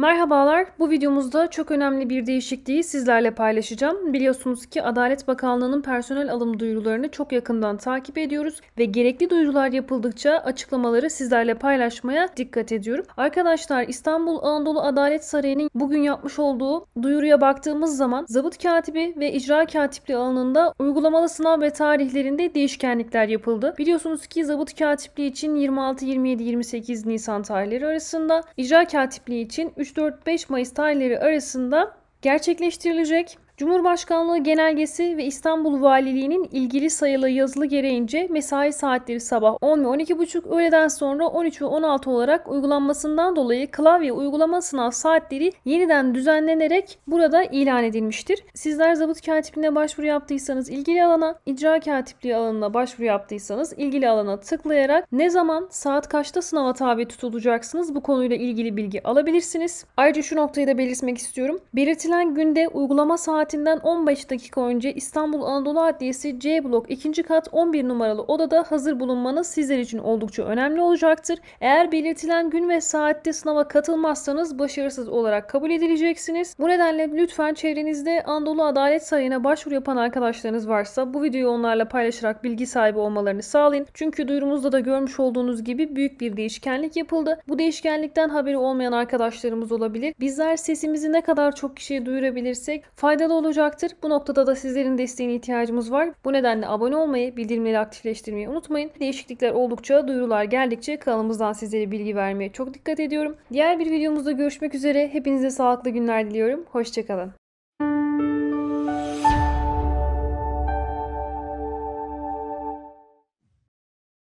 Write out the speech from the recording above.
Merhabalar, bu videomuzda çok önemli bir değişikliği sizlerle paylaşacağım. Biliyorsunuz ki Adalet Bakanlığı'nın personel alım duyurularını çok yakından takip ediyoruz ve gerekli duyurular yapıldıkça açıklamaları sizlerle paylaşmaya dikkat ediyorum. Arkadaşlar İstanbul Anadolu Adalet Sarayı'nın bugün yapmış olduğu duyuruya baktığımız zaman zabıt katibi ve icra katipliği alanında uygulamalı sınav ve tarihlerinde değişkenlikler yapıldı. Biliyorsunuz ki zabıt katipliği için 26, 27, 28 Nisan tarihleri arasında, icra katipliği için 3 3-4-5 Mayıs tarihleri arasında gerçekleştirilecek. Cumhurbaşkanlığı Genelgesi ve İstanbul Valiliği'nin ilgili sayılı yazılı gereğince mesai saatleri sabah 10 ve 12.30 öğleden sonra 13 ve 16 olarak uygulanmasından dolayı klavye uygulama sınav saatleri yeniden düzenlenerek burada ilan edilmiştir. Sizler zabıt katipliğine başvuru yaptıysanız ilgili alana, icra katipliği alanına başvuru yaptıysanız ilgili alana tıklayarak ne zaman saat kaçta sınava tabi tutulacaksınız bu konuyla ilgili bilgi alabilirsiniz. Ayrıca şu noktayı da belirtmek istiyorum. Belirtilen günde uygulama saat saatinden 15 dakika önce İstanbul Anadolu Adliyesi C blok 2. kat 11 numaralı odada hazır bulunmanız sizler için oldukça önemli olacaktır. Eğer belirtilen gün ve saatte sınava katılmazsanız başarısız olarak kabul edileceksiniz. Bu nedenle lütfen çevrenizde Anadolu Adalet Sarayı'na başvuru yapan arkadaşlarınız varsa bu videoyu onlarla paylaşarak bilgi sahibi olmalarını sağlayın. Çünkü duyurumuzda da görmüş olduğunuz gibi büyük bir değişkenlik yapıldı. Bu değişkenlikten haberi olmayan arkadaşlarımız olabilir. Bizler sesimizi ne kadar çok kişiye duyurabilirsek faydalı olacaktır. Bu noktada da sizlerin desteğine ihtiyacımız var. Bu nedenle abone olmayı, bildirimleri aktifleştirmeyi unutmayın. Değişiklikler oldukça, duyurular geldikçe kanalımızdan sizlere bilgi vermeye çok dikkat ediyorum. Diğer bir videomuzda görüşmek üzere. Hepinize sağlıklı günler diliyorum. Hoşçakalın.